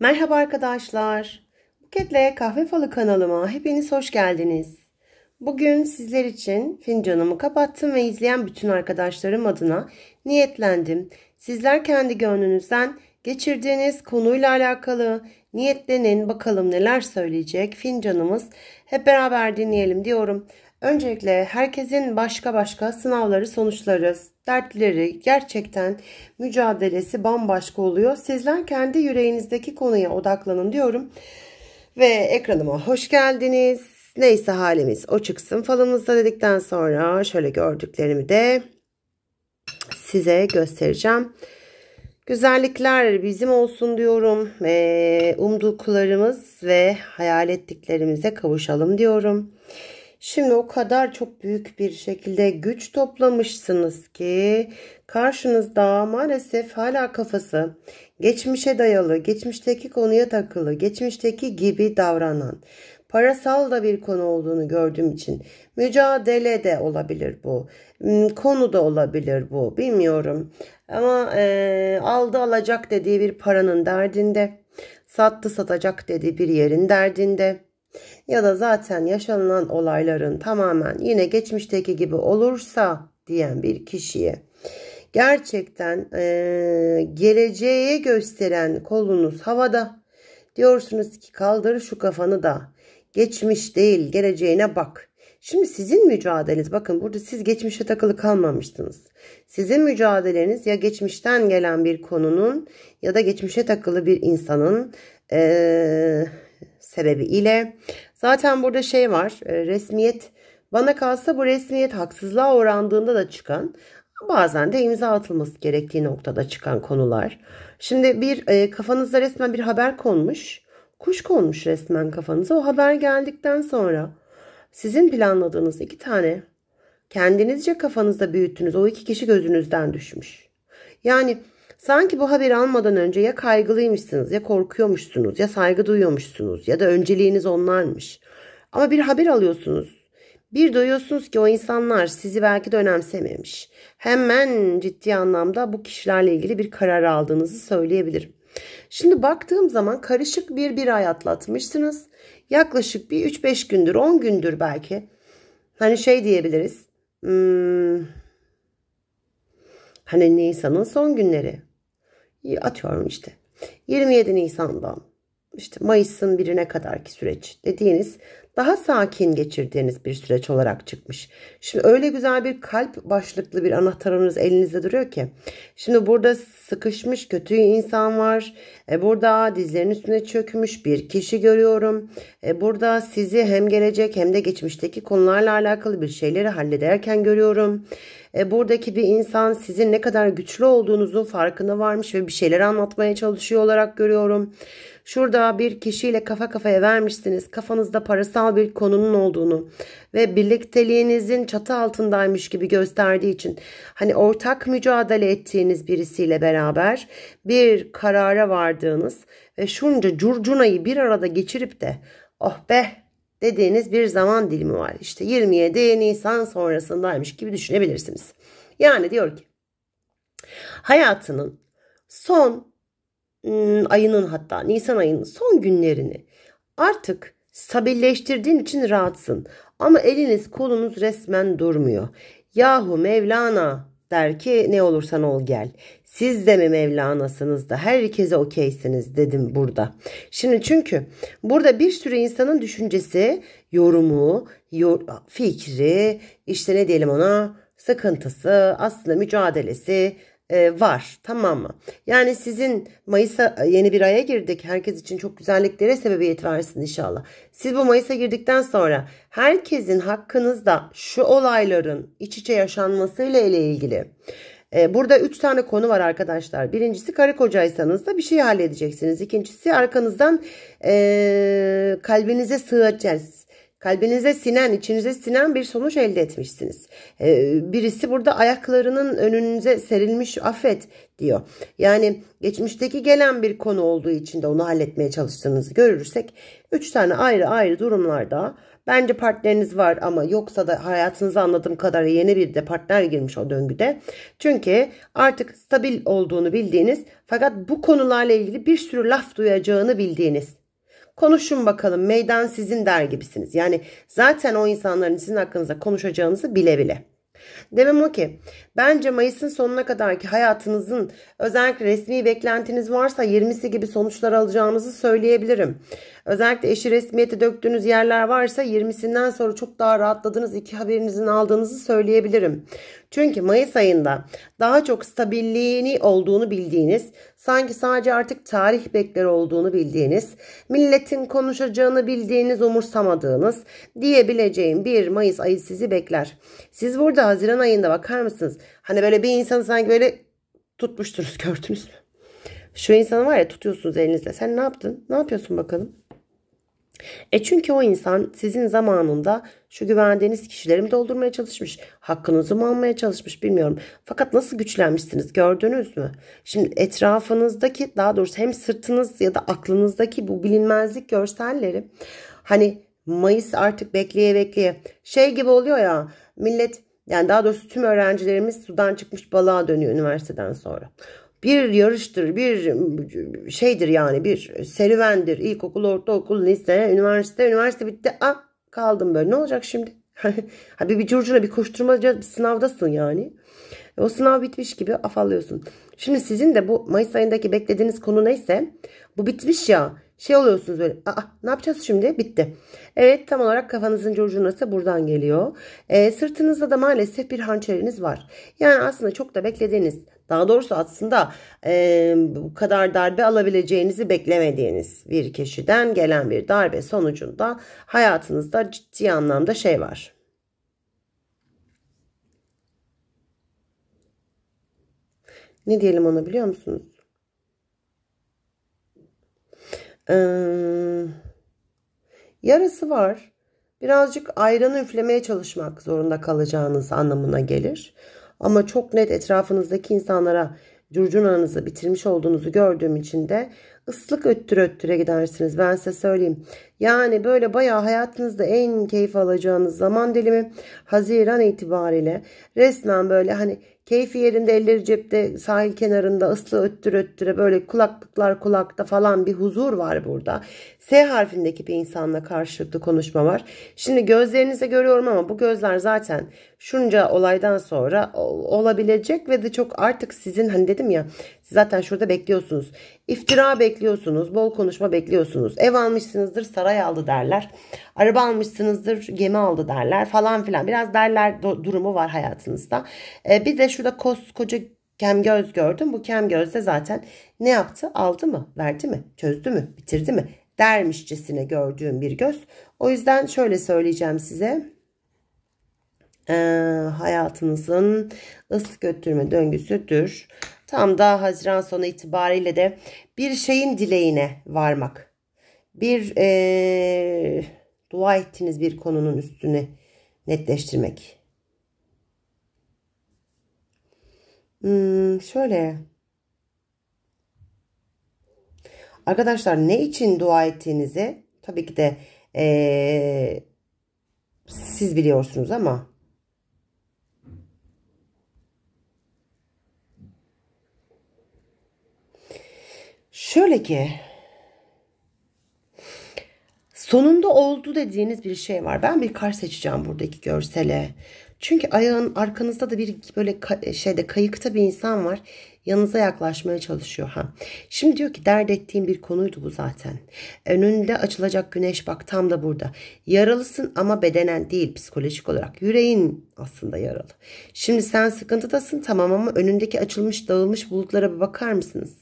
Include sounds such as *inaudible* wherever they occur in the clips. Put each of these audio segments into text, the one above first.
Merhaba arkadaşlar. Buketle Kahve Falı kanalıma hepiniz hoş geldiniz. Bugün sizler için fincanımı kapattım ve izleyen bütün arkadaşlarım adına niyetlendim. Sizler kendi gönlünüzden geçirdiğiniz konuyla alakalı niyetlenin bakalım neler söyleyecek fincanımız. Hep beraber dinleyelim diyorum. Öncelikle herkesin başka başka sınavları, sonuçları, dertleri, gerçekten mücadelesi bambaşka oluyor. Sizler kendi yüreğinizdeki konuya odaklanın diyorum. Ve ekranıma hoş geldiniz. Neyse halimiz o çıksın falımızda dedikten sonra şöyle gördüklerimi de size göstereceğim. Güzellikler bizim olsun diyorum. E, umduklarımız ve hayal ettiklerimize kavuşalım diyorum. Şimdi o kadar çok büyük bir şekilde güç toplamışsınız ki karşınızda maalesef hala kafası geçmişe dayalı, geçmişteki konuya takılı, geçmişteki gibi davranan, parasal da bir konu olduğunu gördüğüm için mücadele de olabilir bu. Hmm, konu da olabilir bu. Bilmiyorum. Ama e, aldı alacak dediği bir paranın derdinde. Sattı satacak dediği bir yerin derdinde ya da zaten yaşanılan olayların tamamen yine geçmişteki gibi olursa diyen bir kişiye gerçekten e, geleceğe gösteren kolunuz havada. Diyorsunuz ki kaldır şu kafanı da geçmiş değil geleceğine bak. Şimdi sizin mücadeleniz bakın burada siz geçmişe takılı kalmamışsınız. Sizin mücadeleniz ya geçmişten gelen bir konunun ya da geçmişe takılı bir insanın eee sebebiyle. Zaten burada şey var e, resmiyet bana kalsa bu resmiyet haksızlığa uğrandığında da çıkan bazen de imza atılması gerektiği noktada çıkan konular. Şimdi bir e, kafanızda resmen bir haber konmuş. Kuş konmuş resmen kafanıza. O haber geldikten sonra sizin planladığınız iki tane kendinizce kafanızda büyüttünüz. O iki kişi gözünüzden düşmüş. Yani Sanki bu haberi almadan önce ya kaygılıymışsınız ya korkuyormuşsunuz ya saygı duyuyormuşsunuz ya da önceliğiniz onlarmış. Ama bir haber alıyorsunuz. Bir duyuyorsunuz ki o insanlar sizi belki de önemsememiş. Hemen ciddi anlamda bu kişilerle ilgili bir karar aldığınızı söyleyebilirim. Şimdi baktığım zaman karışık bir bir ay atlatmışsınız. Yaklaşık bir 3-5 gündür 10 gündür belki. Hani şey diyebiliriz. Hmm, hani Nisan'ın son günleri atıyorum işte 27 Nisan'dan işte Mayıs'ın birine kadarki süreç dediğiniz daha sakin geçirdiğiniz bir süreç olarak çıkmış. Şimdi öyle güzel bir kalp başlıklı bir anahtarınız elinizde duruyor ki. Şimdi burada sıkışmış kötü insan var. E burada dizlerin üstüne çökmüş bir kişi görüyorum. E burada sizi hem gelecek hem de geçmişteki konularla alakalı bir şeyleri hallederken görüyorum. E buradaki bir insan sizin ne kadar güçlü olduğunuzun farkına varmış ve bir şeyleri anlatmaya çalışıyor olarak görüyorum. Şurada bir kişiyle kafa kafaya vermişsiniz. Kafanızda parasal bir konunun olduğunu ve birlikteliğinizin çatı altındaymış gibi gösterdiği için hani ortak mücadele ettiğiniz birisiyle beraber bir karara vardığınız ve şunca curcunayı bir arada geçirip de oh be dediğiniz bir zaman dilimi var. İşte 27 Nisan sonrasındaymış gibi düşünebilirsiniz. Yani diyor ki hayatının son Hmm, ayının hatta Nisan ayının son günlerini artık sabirleştirdiğin için rahatsın. Ama eliniz kolunuz resmen durmuyor. Yahu Mevlana der ki ne olursan ol gel. Siz de mi Mevlana'sınız da herkese okeysiniz dedim burada. Şimdi çünkü burada bir sürü insanın düşüncesi, yorumu, yor fikri, işte ne diyelim ona sıkıntısı, aslında mücadelesi e, var tamam mı? Yani sizin Mayıs'a e, yeni bir aya girdik. Herkes için çok güzelliklere sebebiyet versin inşallah. Siz bu Mayıs'a girdikten sonra herkesin hakkınızda şu olayların iç içe yaşanmasıyla ile ilgili e, Burada üç tane konu var arkadaşlar. Birincisi karı kocaysanız da bir şey halledeceksiniz. İkincisi arkanızdan e, kalbinize sığacağız kalbinize sinen, içinize sinen bir sonuç elde etmişsiniz. Ee, birisi burada ayaklarının önünüze serilmiş affet diyor. Yani geçmişteki gelen bir konu olduğu için de onu halletmeye çalıştığınızı görürsek Üç tane ayrı ayrı durumlarda bence partneriniz var ama yoksa da hayatınızı anladığım kadarıyla yeni bir de partner girmiş o döngüde. Çünkü artık stabil olduğunu bildiğiniz fakat bu konularla ilgili bir sürü laf duyacağını bildiğiniz konuşun bakalım meydan sizin der gibisiniz. Yani zaten o insanların sizin hakkınızda konuşacağınızı bile bile. Demem o ki Bence Mayıs'ın sonuna kadarki hayatınızın özellikle resmi beklentiniz varsa 20'si gibi sonuçlar alacağınızı söyleyebilirim. Özellikle eşi resmiyete döktüğünüz yerler varsa 20'sinden sonra çok daha rahatladığınız iki haberinizin aldığınızı söyleyebilirim. Çünkü Mayıs ayında daha çok stabilliğini olduğunu bildiğiniz, sanki sadece artık tarih bekler olduğunu bildiğiniz, milletin konuşacağını bildiğiniz, umursamadığınız diyebileceğim bir Mayıs ayı sizi bekler. Siz burada Haziran ayında bakar mısınız? Hani böyle bir insanı sanki böyle tutmuştunuz *laughs* gördünüz mü? Şu insanı var ya tutuyorsunuz elinizle. Sen ne yaptın? Ne yapıyorsun bakalım? E çünkü o insan sizin zamanında şu güvendiğiniz kişilerimi doldurmaya çalışmış. Hakkınızı mı almaya çalışmış bilmiyorum. Fakat nasıl güçlenmişsiniz gördünüz mü? Şimdi etrafınızdaki daha doğrusu hem sırtınız ya da aklınızdaki bu bilinmezlik görselleri hani Mayıs artık bekleye bekleye şey gibi oluyor ya millet yani daha doğrusu tüm öğrencilerimiz sudan çıkmış balığa dönüyor üniversiteden sonra. Bir yarıştır, bir şeydir yani bir serüvendir. İlkokul, ortaokul, lise, üniversite, üniversite bitti. Ah kaldım böyle. Ne olacak şimdi? *laughs* bir, bir curcuna bir koşturmaca bir sınavdasın yani. E, o sınav bitmiş gibi afallıyorsun. Şimdi sizin de bu Mayıs ayındaki beklediğiniz konu neyse bu bitmiş ya şey oluyorsunuz böyle. Aa, ne yapacağız şimdi? Bitti. Evet tam olarak kafanızın curcunası buradan geliyor. E, sırtınızda da maalesef bir hançeriniz var. Yani aslında çok da beklediğiniz daha doğrusu aslında e, bu kadar darbe alabileceğinizi beklemediğiniz bir kişiden gelen bir darbe sonucunda hayatınızda ciddi anlamda şey var. Ne diyelim ona biliyor musunuz? Ee, yarısı var. Birazcık ayranı üflemeye çalışmak zorunda kalacağınız anlamına gelir. Ama çok net etrafınızdaki insanlara curcunanızı bitirmiş olduğunuzu gördüğüm için de ıslık öttür öttüre gidersiniz. Ben size söyleyeyim. Yani böyle bayağı hayatınızda en keyif alacağınız zaman dilimi Haziran itibariyle resmen böyle hani keyfi yerinde elleri cepte sahil kenarında ıslı öttür öttüre böyle kulaklıklar kulakta falan bir huzur var burada. S harfindeki bir insanla karşılıklı konuşma var. Şimdi gözlerinize görüyorum ama bu gözler zaten şunca olaydan sonra olabilecek ve de çok artık sizin hani dedim ya Zaten şurada bekliyorsunuz. İftira bekliyorsunuz. Bol konuşma bekliyorsunuz. Ev almışsınızdır saray aldı derler. Araba almışsınızdır gemi aldı derler falan filan. Biraz derler durumu var hayatınızda. E, bir de şurada koskoca kem göz gördüm. Bu kem göz de zaten ne yaptı? Aldı mı? Verdi mi? Çözdü mü? Bitirdi mi? Dermişçesine gördüğüm bir göz. O yüzden şöyle söyleyeceğim size. Ee, hayatınızın ıslık götürme döngüsüdür. Tam da Haziran sonu itibariyle de bir şeyin dileğine varmak. Bir ee, dua ettiğiniz bir konunun üstünü netleştirmek. Hmm, şöyle. Arkadaşlar ne için dua ettiğinizi tabii ki de ee, siz biliyorsunuz ama Şöyle ki sonunda oldu dediğiniz bir şey var. Ben bir kar seçeceğim buradaki görsele. Çünkü ayağın arkanızda da bir böyle şeyde kayıkta bir insan var. Yanınıza yaklaşmaya çalışıyor ha. Şimdi diyor ki dert ettiğim bir konuydu bu zaten. Önünde açılacak güneş bak tam da burada. Yaralısın ama bedenen değil psikolojik olarak. Yüreğin aslında yaralı. Şimdi sen sıkıntıdasın tamam ama önündeki açılmış dağılmış bulutlara bir bakar mısınız?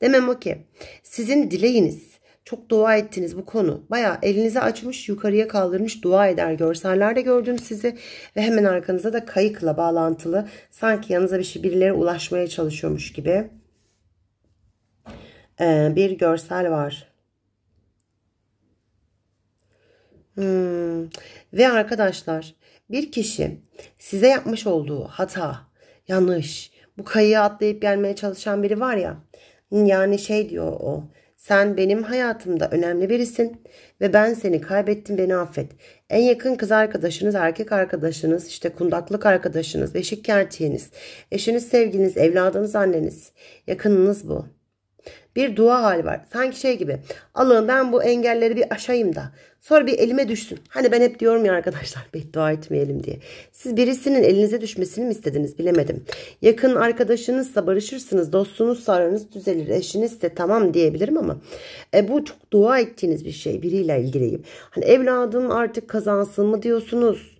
Demem o ki sizin dileğiniz çok dua ettiniz bu konu. Baya elinizi açmış yukarıya kaldırmış dua eder görsellerde gördüm sizi. Ve hemen arkanıza da kayıkla bağlantılı sanki yanınıza bir şey birileri ulaşmaya çalışıyormuş gibi ee, bir görsel var. Hmm. Ve arkadaşlar bir kişi size yapmış olduğu hata, yanlış, bu kayığı atlayıp gelmeye çalışan biri var ya. Yani şey diyor o. Sen benim hayatımda önemli birisin ve ben seni kaybettim beni affet. En yakın kız arkadaşınız, erkek arkadaşınız, işte kundaklık arkadaşınız, eşik gerçeğiniz, eşiniz, sevginiz, evladınız, anneniz. Yakınınız bu. Bir dua hali var. Sanki şey gibi. Allah'ım ben bu engelleri bir aşayım da. Sonra bir elime düşsün. Hani ben hep diyorum ya arkadaşlar *laughs* beddua etmeyelim diye. Siz birisinin elinize düşmesini mi istediniz bilemedim. Yakın arkadaşınızla barışırsınız. Dostunuzsa aranız düzelir. eşiniz de tamam diyebilirim ama. E, bu çok dua ettiğiniz bir şey. Biriyle ilgileyim. Hani evladım artık kazansın mı diyorsunuz.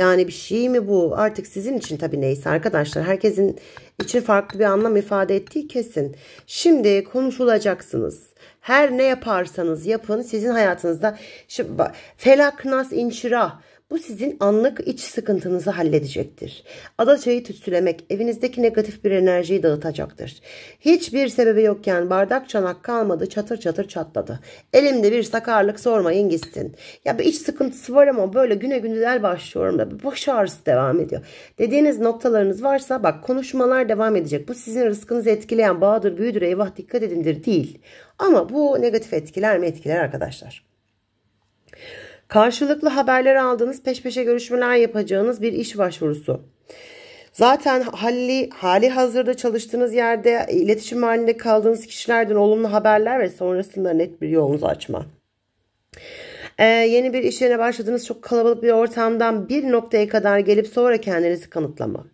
Yani bir şey mi bu? Artık sizin için tabii neyse arkadaşlar. Herkesin için farklı bir anlam ifade ettiği kesin. Şimdi konuşulacaksınız. Her ne yaparsanız yapın sizin hayatınızda şimdi, felaknas inşirah bu sizin anlık iç sıkıntınızı halledecektir. Adaçayı tütsülemek evinizdeki negatif bir enerjiyi dağıtacaktır. Hiçbir sebebi yokken bardak çanak kalmadı çatır çatır çatladı. Elimde bir sakarlık sormayın gitsin. Ya bir iç sıkıntısı var ama böyle güne gündüler başlıyorum da bir baş ağrısı devam ediyor. Dediğiniz noktalarınız varsa bak konuşmalar devam edecek. Bu sizin rızkınızı etkileyen bağdır büyüdür eyvah dikkat edindir değil. Ama bu negatif etkiler mi etkiler arkadaşlar. Karşılıklı haberler aldığınız, peş peşe görüşmeler yapacağınız bir iş başvurusu. Zaten hali, hali hazırda çalıştığınız yerde iletişim halinde kaldığınız kişilerden olumlu haberler ve sonrasında net bir yolunuzu açma. Ee, yeni bir iş yerine başladığınız çok kalabalık bir ortamdan bir noktaya kadar gelip sonra kendinizi kanıtlama.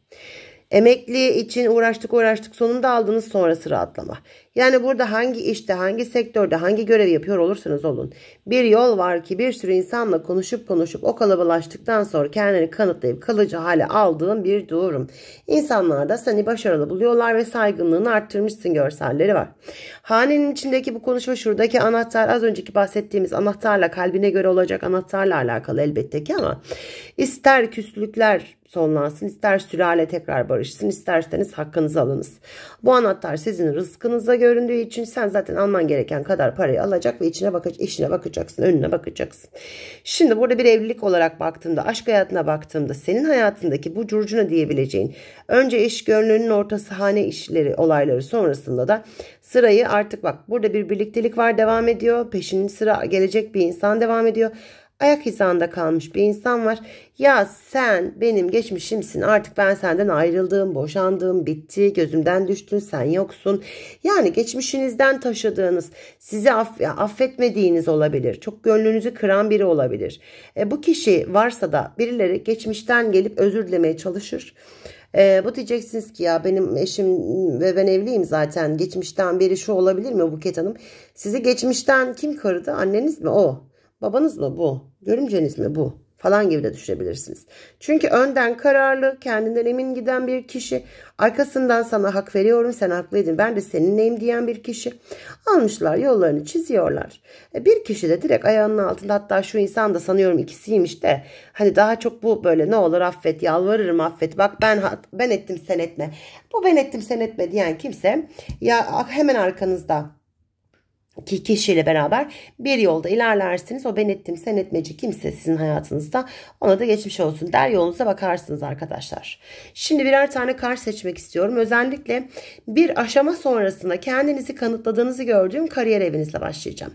Emekli için uğraştık uğraştık sonunda aldığınız sonrası rahatlama. Yani burada hangi işte, hangi sektörde, hangi görev yapıyor olursanız olun. Bir yol var ki bir sürü insanla konuşup konuşup o kalabalaştıktan sonra kendini kanıtlayıp kalıcı hale aldığın bir durum. İnsanlar da seni başarılı buluyorlar ve saygınlığını arttırmışsın görselleri var. Hanenin içindeki bu konuşma şuradaki anahtar az önceki bahsettiğimiz anahtarla kalbine göre olacak anahtarla alakalı elbette ki ama ister küslükler sonlansın. ister sülale tekrar barışsın. isterseniz hakkınızı alınız. Bu anahtar sizin rızkınıza göre göründüğü için sen zaten alman gereken kadar parayı alacak ve içine bakacak, işine bakacaksın, önüne bakacaksın. Şimdi burada bir evlilik olarak baktığımda, aşk hayatına baktığımda senin hayatındaki bu curcuna diyebileceğin önce iş gönlünün ortası hane işleri olayları sonrasında da sırayı artık bak burada bir birliktelik var devam ediyor. Peşinin sıra gelecek bir insan devam ediyor ayak hizanda kalmış bir insan var. Ya sen benim geçmişimsin artık ben senden ayrıldım, boşandım, bitti, gözümden düştün, sen yoksun. Yani geçmişinizden taşıdığınız, sizi aff affetmediğiniz olabilir. Çok gönlünüzü kıran biri olabilir. E, bu kişi varsa da birileri geçmişten gelip özür dilemeye çalışır. E, bu diyeceksiniz ki ya benim eşim ve ben evliyim zaten geçmişten beri şu olabilir mi Buket Hanım? Sizi geçmişten kim kırdı? Anneniz mi? O. Babanız mı bu? Görümceniz mi bu? Falan gibi de düşünebilirsiniz. Çünkü önden kararlı, kendinden emin giden bir kişi. Arkasından sana hak veriyorum, sen haklıydın, ben de seninleyim diyen bir kişi. Almışlar yollarını çiziyorlar. E, bir kişi de direkt ayağının altında hatta şu insan da sanıyorum ikisiymiş de. Hani daha çok bu böyle ne olur affet, yalvarırım affet. Bak ben ben ettim sen etme. Bu ben ettim sen etme diyen kimse ya hemen arkanızda ki kişiyle beraber bir yolda ilerlersiniz. O ben ettim sen etmeci kimse sizin hayatınızda ona da geçmiş olsun der yolunuza bakarsınız arkadaşlar. Şimdi birer tane kar seçmek istiyorum. Özellikle bir aşama sonrasında kendinizi kanıtladığınızı gördüğüm kariyer evinizle başlayacağım.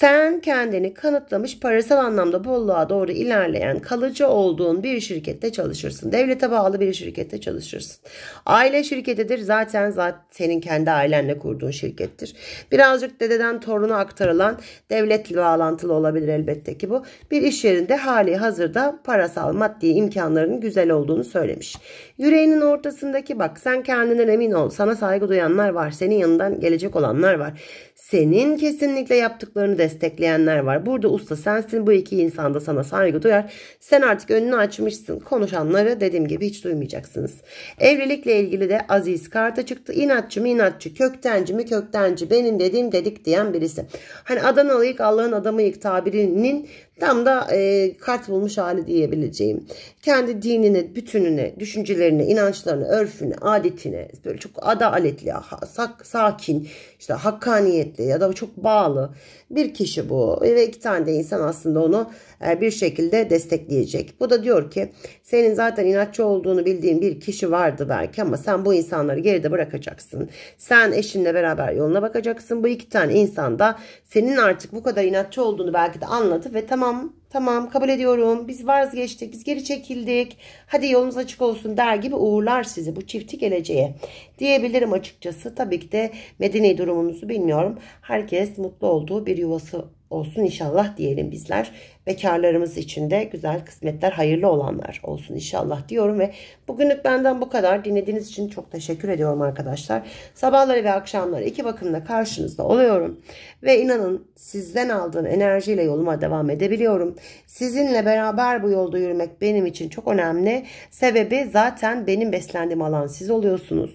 Sen kendini kanıtlamış parasal anlamda bolluğa doğru ilerleyen kalıcı olduğun bir şirkette çalışırsın. Devlete bağlı bir şirkette çalışırsın. Aile şirketidir zaten zaten senin kendi ailenle kurduğun şirkettir. Birazcık dededen torunu aktarılan devletle bağlantılı olabilir elbette ki bu. Bir iş yerinde hali hazırda parasal maddi imkanların güzel olduğunu söylemiş. Yüreğinin ortasındaki bak sen kendinden emin ol. Sana saygı duyanlar var. Senin yanından gelecek olanlar var. Senin kesinlikle yaptıklarını destekleyenler var. Burada usta sensin. Bu iki insan da sana saygı duyar. Sen artık önünü açmışsın. Konuşanları dediğim gibi hiç duymayacaksınız. Evlilikle ilgili de Aziz karta çıktı. İnatçı mı inatçı, köktenci mi köktenci, benim dediğim dedik diyen birisi. Hani Adanalı ilk Allah'ın adamı ilk tabirinin Tam da e, kart bulmuş hali diyebileceğim. Kendi dinine, bütününe, düşüncelerine, inançlarına, örfüne, adetine böyle çok adaletli, sak, sakin, işte hakkaniyetli ya da çok bağlı bir kişi bu. E, ve iki tane de insan aslında onu e, bir şekilde destekleyecek. Bu da diyor ki senin zaten inatçı olduğunu bildiğin bir kişi vardı belki ama sen bu insanları geride bırakacaksın. Sen eşinle beraber yoluna bakacaksın. Bu iki tane insan da senin artık bu kadar inatçı olduğunu belki de anladı ve tamam tamam tamam kabul ediyorum biz geçtik, biz geri çekildik hadi yolumuz açık olsun der gibi uğurlar sizi bu çifti geleceğe diyebilirim açıkçası tabii ki de medeni durumunuzu bilmiyorum herkes mutlu olduğu bir yuvası olsun inşallah diyelim bizler. Bekarlarımız için de güzel kısmetler, hayırlı olanlar olsun inşallah diyorum ve bugünlük benden bu kadar. Dinlediğiniz için çok teşekkür ediyorum arkadaşlar. Sabahları ve akşamları iki bakımda karşınızda oluyorum. Ve inanın sizden aldığım enerjiyle yoluma devam edebiliyorum. Sizinle beraber bu yolda yürümek benim için çok önemli. Sebebi zaten benim beslendiğim alan siz oluyorsunuz.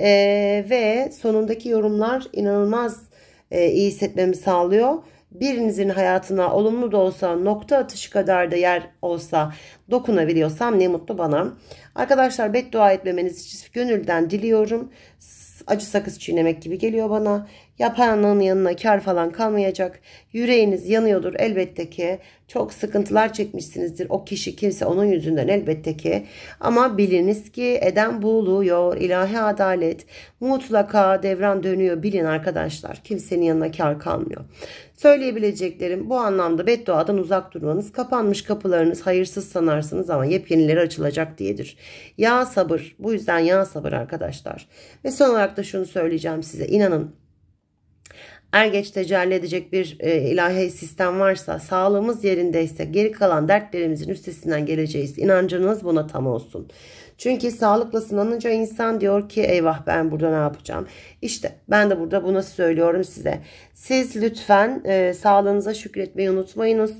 Ee, ve sonundaki yorumlar inanılmaz e, iyi hissetmemi sağlıyor birinizin hayatına olumlu da olsa nokta atışı kadar da yer olsa dokunabiliyorsam ne mutlu bana. Arkadaşlar beddua etmemenizi gönülden diliyorum. Acı sakız çiğnemek gibi geliyor bana. Yapanın yanına kar falan kalmayacak. Yüreğiniz yanıyordur elbette ki. Çok sıkıntılar çekmişsinizdir. O kişi kimse onun yüzünden elbette ki. Ama biliniz ki eden buluyor İlahi adalet mutlaka devran dönüyor. Bilin arkadaşlar. Kimsenin yanına kar kalmıyor. Söyleyebileceklerim bu anlamda bedduadan uzak durmanız, kapanmış kapılarınız hayırsız sanarsınız ama yepyenileri açılacak diyedir. Ya sabır. Bu yüzden ya sabır arkadaşlar. Ve son olarak da şunu söyleyeceğim size. İnanın Er geç tecelli edecek bir e, ilahi sistem varsa, sağlığımız yerindeyse geri kalan dertlerimizin üstesinden geleceğiz. İnancınız buna tam olsun. Çünkü sağlıkla sınanınca insan diyor ki eyvah ben burada ne yapacağım. İşte ben de burada bunu söylüyorum size. Siz lütfen e, sağlığınıza şükretmeyi unutmayınız.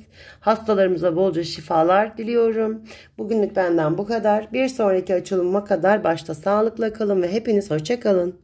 Hastalarımıza bolca şifalar diliyorum. Bugünlük benden bu kadar. Bir sonraki açılıma kadar başta sağlıkla kalın ve hepiniz hoşçakalın.